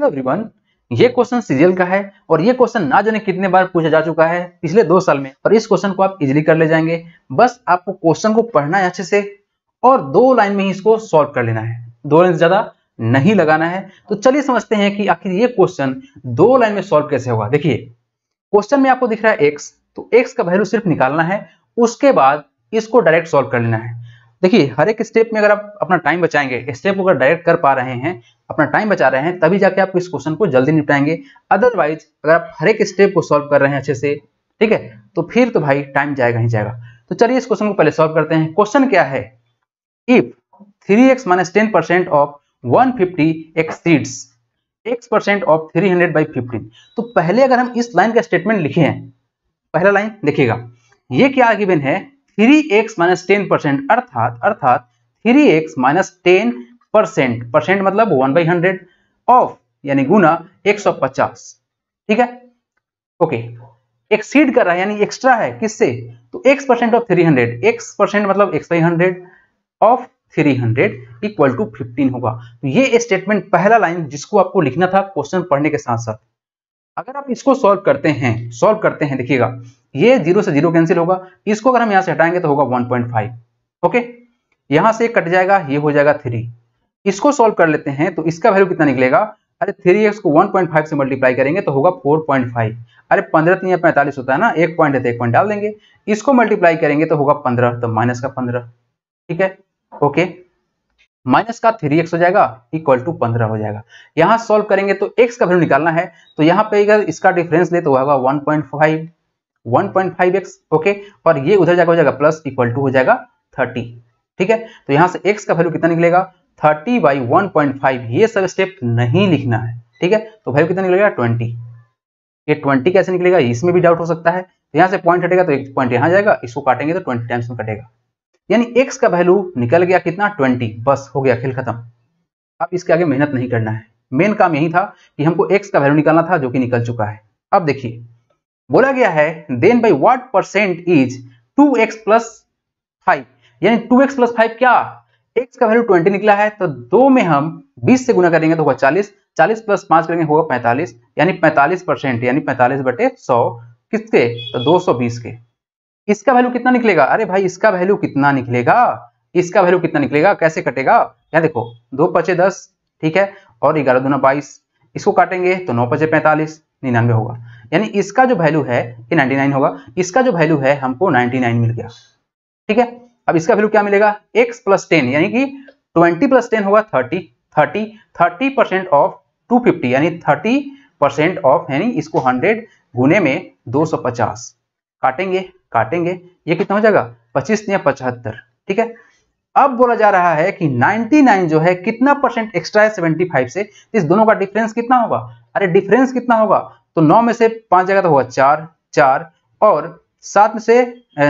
hello everyone ये question serial का है और ये क्वेश्चन ना जाने कितने बार पूछा जा चुका है पिछले दो साल में और इस क्वेश्चन को आप इजीली कर ले जाएंगे बस आपको क्वेश्चन को पढ़ना है अच्छे से और दो लाइन में ही इसको सॉल्व कर लेना है दो लाइन से ज्यादा नहीं लगाना है तो चलिए समझते हैं कि आखिर ये क्वेश्चन दो लाइन में सॉल्व कैसे होगा देखिए क्वेश्चन में आपको दिख रहा है एक्स तो एक्स का वैल्यू सिर्फ निकालना है उसके बाद इसको डायरेक्ट सॉल्व कर लेना है देखिए हर एक स्टेप में अगर आप अपना टाइम बचाएंगे स्टेप को अगर डायरेक्ट कर पा रहे हैं अपना टाइम बचा रहे हैं तभी जाके आप इस क्वेश्चन को जल्दी निपटाएंगे अदरवाइज अगर आप हर एक स्टेप को सॉल्व कर रहे हैं अच्छे से ठीक है तो फिर तो भाई टाइम जाएगा ही जाएगा तो चलिए इस क्वेश्चन को पहले सॉल्व करते हैं क्वेश्चन क्या है if three X minus ten percent of one fifty exceeds X percent of three hundred by fifteen तो पहले अगर हम इस लाइन का स्टेटमेंट लिखे हैं पहला लाइन देखिएगा ये क्या गिवन है three X minus ten percent अर्थात अर्थात three X minus ten percent percent मतलब वन बाई हंड्रेड ऑफ यानी गुना एक सौ पचास ठीक है ओके एक्सीड कर रहा है यानी एक्स्ट्रा है किससे तो X percent of three hundred X percent मतलब X by hundred of three hundred equal to fifteen होगा तो ये स्टेटमेंट पहला लाइन जिसको आपको लिखना था क्वेश्चन पढ़ने के साथ साथ अगर आप इसको सॉल्व करते हैं सॉल्व करते हैं देखिएगा ये जीरो से जीरो कैंसिल होगा इसको अगर हम यहां से हटाएंगे तो होगा वन पॉइंट फाइव ओके यहां से कट जाएगा ये हो जाएगा थ्री इसको सॉल्व कर लेते हैं तो इसका वैल्यू कितना निकलेगा अरे थ्री एक्स को वन पॉइंट फाइव से मल्टीप्लाई करेंगे तो होगा फोर पॉइंट फाइव अरे पंद्रह तीन पैंतालीस होता है ना एक पॉइंट है तो एक पॉइंट डाल देंगे इसको मल्टीप्लाई करेंगे तो होगा पंद्रह तो माइनस का पंद्रह ठीक है ओके माइनस का थ्री एक्स हो जाएगा इक्वल टू पंद्रह हो जाएगा यहां सॉल्व करेंगे तो एक्स का वैल्यू निकालना है तो यहां पे अगर इसका डिफरेंस ले तो होगा one point five one point five X okay और ये उधर जाकर हो जाएगा प्लस इक्वल टू हो जाएगा थर्टी ठीक है तो यहां से एक्स का वैल्यू कितना निकलेगा thirty by one point five ये सब स्टेप नहीं लिखना है ठीक है तो वैल्यू कितना निकलेगा ट्वेंटी ये ट्वेंटी कैसे निकलेगा इसमें भी डाउट हो सकता है तो यहाँ से पॉइंट हटेगा तो एक पॉइंट यहां जाएगा इसको काटेंगे तो ट्वेंटी टाइम्स में कटेगा यानी एक्स का वैल्यू निकल गया कितना ट्वेंटी बस हो गया खेल खत्म अब इसके आगे मेहनत नहीं करना है मेन काम यही था कि हमको एक्स का वैल्यू निकालना था जो कि निकल चुका है अब देखिए बोला गया है then by what percent is two X plus five यानी टू एक्स प्लस फाइव क्या एक्स का वैल्यू ट्वेंटी निकला है तो दो में हम बीस से गुना करेंगे तो होगा चालीस चालीस प्लस पांच करेंगे होगा पैंतालीस यानी पैंतालीस परसेंट यानी पैंतालीस बटे सौ किसके तो दो सौ बीस के इसका वैल्यू कितना निकलेगा अरे भाई इसका वैल्यू कितना निकलेगा इसका वैल्यू कितना निकलेगा कैसे कटेगा यहाँ देखो दो पचे दस ठीक है और ग्यारह दोनों बाईस इसको काटेंगे तो नौ पचे पैंतालीस निन्यानवे होगा यानी इसका जो वैल्यू है ये 99 होगा इसका जो वैल्यू है हमको 99 मिल गया ठीक है अब इसका वैल्यू क्या मिलेगा x प्लस टेन यानी कि 20 प्लस टेन होगा 30 30 30 परसेंट ऑफ 250 यानी 30 परसेंट ऑफ यानी इसको 100 गुने में 250 काटेंगे काटेंगे ये कितना हो जाएगा पच्चीस या पचहत्तर ठीक है अब बोला जा रहा है कि 99 जो है कितना परसेंट एक्स्ट्रा है 75 से तो इस दोनों का डिफरेंस कितना होगा अरे डिफरेंस कितना होगा तो 9 में से पांच जगह तो होगा चार चार और सात में से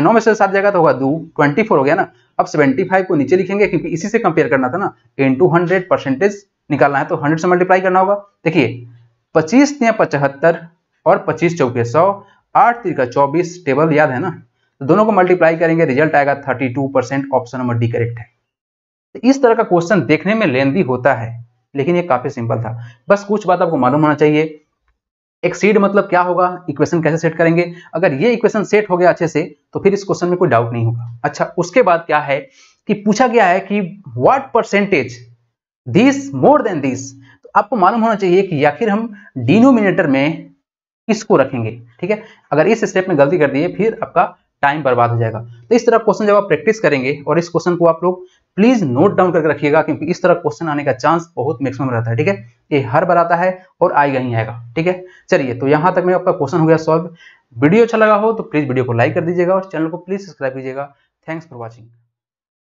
नौ में से सात जगह तो होगा दो ट्वेंटी फोर हो गया ना अब 75 को नीचे लिखेंगे क्योंकि इसी से कंपेयर करना था ना इन टू हंड्रेड परसेंटेज निकालना है तो हंड्रेड से मल्टीप्लाई करना होगा देखिए पच्चीस या पचहत्तर और पच्चीस चौके सौ आठ तीन का चौबीस टेबल याद है ना तो दोनों को मल्टीप्लाई करेंगे रिजल्ट आएगा thirty two percent option number D correct है तो इस तरह का क्वेश्चन देखने में लेंदी होता है लेकिन ये काफी सिंपल था बस कुछ बात आपको मालूम होना चाहिए एक सीड मतलब क्या होगा इक्वेशन कैसे सेट करेंगे अगर ये इक्वेशन सेट हो गया अच्छे से तो फिर इस क्वेश्चन में कोई डाउट नहीं होगा अच्छा उसके बाद क्या है कि पूछा गया है कि what percentage this more than this आपको मालूम होना चाहिए कि आखिर हम डिनोमिनेटर में इसको रखेंगे ठीक है अगर इस स्टेप में गलती कर दिए फिर आपका टाइम बर्बाद हो जाएगा तो इस तरह क्वेश्चन जब आप प्रैक्टिस करेंगे और इस क्वेश्चन को आप लोग प्लीज नोट डाउन करके रखिएगा क्योंकि इस तरह क्वेश्चन आने का चांस बहुत मैक्सिमम रहता है ठीक है ये हर बार आता है और आएगा ही आएगा ठीक है चलिए तो यहां तक में आपका क्वेश्चन हो गया सॉल्व वीडियो अच्छा लगा हो तो प्लीज वीडियो को लाइक कर दीजिएगा और चैनल को प्लीज सब्सक्राइब कीजिएगा थैंक्स फॉर वॉचिंग